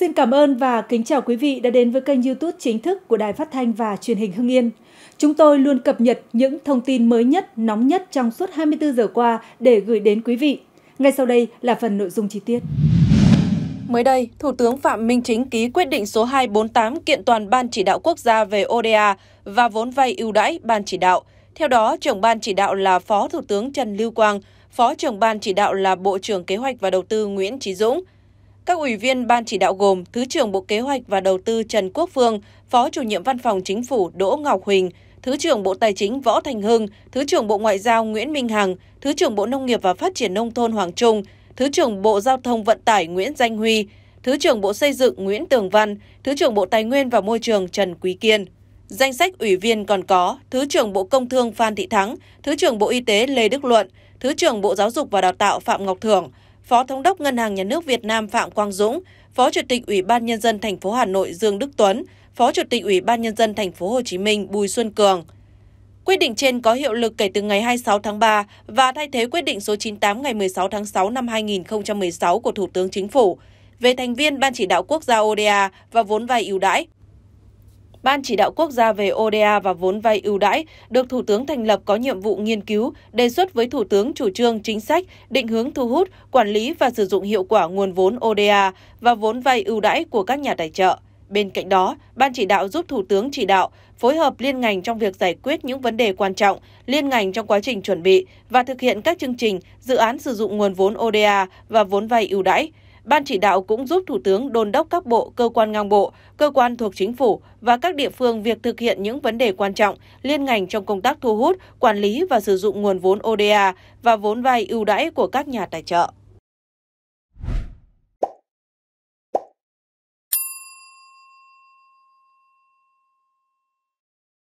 Xin cảm ơn và kính chào quý vị đã đến với kênh YouTube chính thức của Đài Phát thanh và Truyền hình Hưng Yên. Chúng tôi luôn cập nhật những thông tin mới nhất, nóng nhất trong suốt 24 giờ qua để gửi đến quý vị. Ngay sau đây là phần nội dung chi tiết. Mới đây, Thủ tướng Phạm Minh Chính ký quyết định số 248 kiện toàn Ban chỉ đạo quốc gia về ODA và vốn vay ưu đãi Ban chỉ đạo. Theo đó, trưởng Ban chỉ đạo là Phó Thủ tướng Trần Lưu Quang, Phó trưởng Ban chỉ đạo là Bộ trưởng Kế hoạch và Đầu tư Nguyễn Trí Dũng – các ủy viên ban chỉ đạo gồm Thứ trưởng Bộ Kế hoạch và Đầu tư Trần Quốc Phương, Phó chủ nhiệm Văn phòng Chính phủ Đỗ Ngọc Huỳnh, Thứ trưởng Bộ Tài chính Võ Thành Hưng, Thứ trưởng Bộ Ngoại giao Nguyễn Minh Hằng, Thứ trưởng Bộ Nông nghiệp và Phát triển Nông thôn Hoàng Trung, Thứ trưởng Bộ Giao thông Vận tải Nguyễn Danh Huy, Thứ trưởng Bộ Xây dựng Nguyễn Tường Văn, Thứ trưởng Bộ Tài nguyên và Môi trường Trần Quý Kiên. Danh sách ủy viên còn có Thứ trưởng Bộ Công Thương Phan Thị Thắng, Thứ trưởng Bộ Y tế Lê Đức Luận, Thứ trưởng Bộ Giáo dục và Đào tạo Phạm Ngọc Thưởng, Phó Thống đốc Ngân hàng Nhà nước Việt Nam Phạm Quang Dũng, Phó Chủ tịch Ủy ban nhân dân thành phố Hà Nội Dương Đức Tuấn, Phó Chủ tịch Ủy ban nhân dân thành phố Hồ Chí Minh Bùi Xuân Cường. Quyết định trên có hiệu lực kể từ ngày 26 tháng 3 và thay thế quyết định số 98 ngày 16 tháng 6 năm 2016 của Thủ tướng Chính phủ về thành viên Ban chỉ đạo quốc gia ODA và vốn vay ưu đãi Ban chỉ đạo quốc gia về ODA và vốn vay ưu đãi được Thủ tướng thành lập có nhiệm vụ nghiên cứu, đề xuất với Thủ tướng chủ trương chính sách, định hướng thu hút, quản lý và sử dụng hiệu quả nguồn vốn ODA và vốn vay ưu đãi của các nhà tài trợ. Bên cạnh đó, Ban chỉ đạo giúp Thủ tướng chỉ đạo, phối hợp liên ngành trong việc giải quyết những vấn đề quan trọng, liên ngành trong quá trình chuẩn bị và thực hiện các chương trình, dự án sử dụng nguồn vốn ODA và vốn vay ưu đãi. Ban chỉ đạo cũng giúp Thủ tướng đôn đốc các bộ, cơ quan ngang bộ, cơ quan thuộc chính phủ và các địa phương việc thực hiện những vấn đề quan trọng liên ngành trong công tác thu hút, quản lý và sử dụng nguồn vốn ODA và vốn vay ưu đãi của các nhà tài trợ.